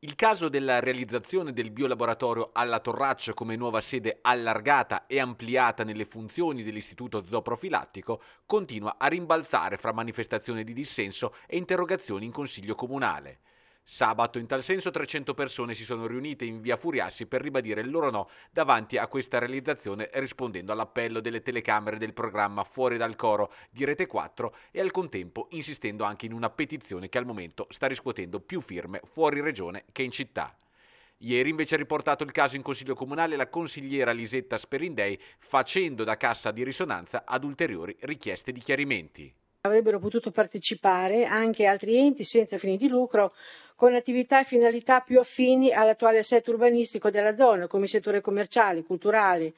Il caso della realizzazione del biolaboratorio alla Torraccia come nuova sede allargata e ampliata nelle funzioni dell'istituto zooprofilattico continua a rimbalzare fra manifestazioni di dissenso e interrogazioni in consiglio comunale. Sabato in tal senso 300 persone si sono riunite in via Furiassi per ribadire il loro no davanti a questa realizzazione rispondendo all'appello delle telecamere del programma Fuori dal coro di Rete 4 e al contempo insistendo anche in una petizione che al momento sta riscuotendo più firme fuori regione che in città. Ieri invece ha riportato il caso in Consiglio Comunale la consigliera Lisetta Sperindei facendo da cassa di risonanza ad ulteriori richieste di chiarimenti. Avrebbero potuto partecipare anche altri enti senza fini di lucro con attività e finalità più affini all'attuale assetto urbanistico della zona, come i settori commerciali, culturali,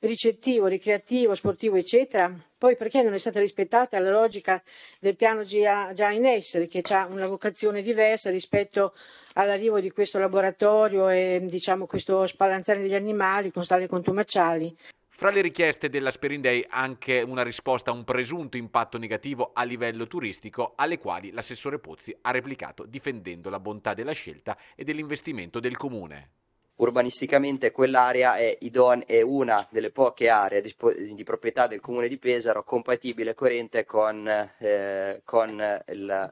ricettivo, ricreativo, sportivo, eccetera. Poi perché non è stata rispettata la logica del piano già in essere, che ha una vocazione diversa rispetto all'arrivo di questo laboratorio e diciamo, questo spalanzare degli animali con stalle contumaciali. Fra le richieste dell'Asperin Day anche una risposta a un presunto impatto negativo a livello turistico, alle quali l'assessore Pozzi ha replicato difendendo la bontà della scelta e dell'investimento del comune. Urbanisticamente quell'area è, idone- è una delle poche aree di, di, proprietà del comune di Pesaro compatibile e coerente con, eh, con la,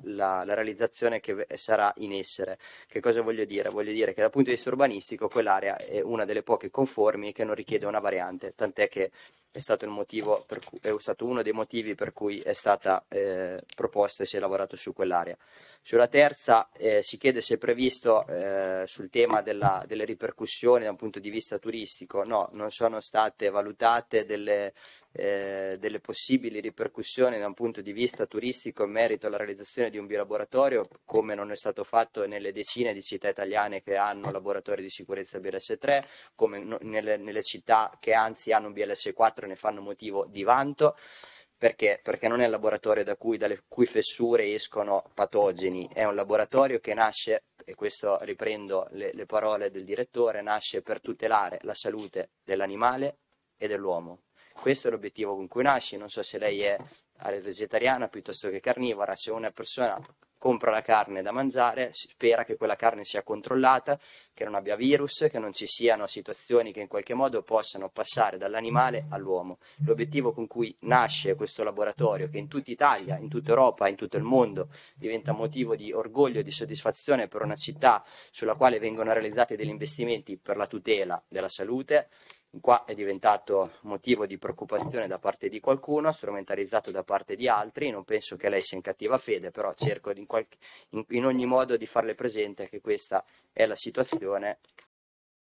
la, la, realizzazione che sarà in essere. Che cosa voglio dire? Voglio dire che dal punto di vista urbanistico quell'area è una delle poche conformi che non richiede una variante, tant'è che è stato, cui, è stato, uno dei motivi per cui è stata eh, proposta e si è lavorato su quell'area. Sulla terza eh, si chiede se è previsto eh, sul tema della, delle ripercussioni da un punto di vista turistico. No, non sono state valutate delle, eh, delle possibili ripercussioni da un punto di vista turistico in merito alla realizzazione di un biolaboratorio, come non è stato fatto nelle decine di città italiane che hanno laboratori di sicurezza BLS3, come no, nelle, nelle città che anzi hanno un BLS4 altro ne fanno motivo di vanto. Perché? Perché non è un laboratorio da cui, dalle cui fessure escono patogeni, è un laboratorio che nasce, e questo riprendo le, le parole del direttore, nasce per tutelare la salute dell'animale e dell'uomo. Questo è l'obiettivo con cui nasci, non so se lei è vegetariana piuttosto che carnivora, se una persona compra la carne da mangiare, spera che quella carne sia controllata, che non abbia virus, che non ci siano situazioni che in qualche modo possano passare dall'animale all'uomo. L'obiettivo con cui nasce questo laboratorio, che in tutta Italia, in tutta Europa, in tutto il mondo diventa motivo di orgoglio e di soddisfazione per una città sulla quale vengono realizzati degli investimenti per la tutela della salute qua è diventato motivo di preoccupazione da parte di qualcuno, strumentalizzato da parte di altri, non penso che lei sia in cattiva fede, però cerco in, qualche, in, in ogni modo di farle presente che questa è la situazione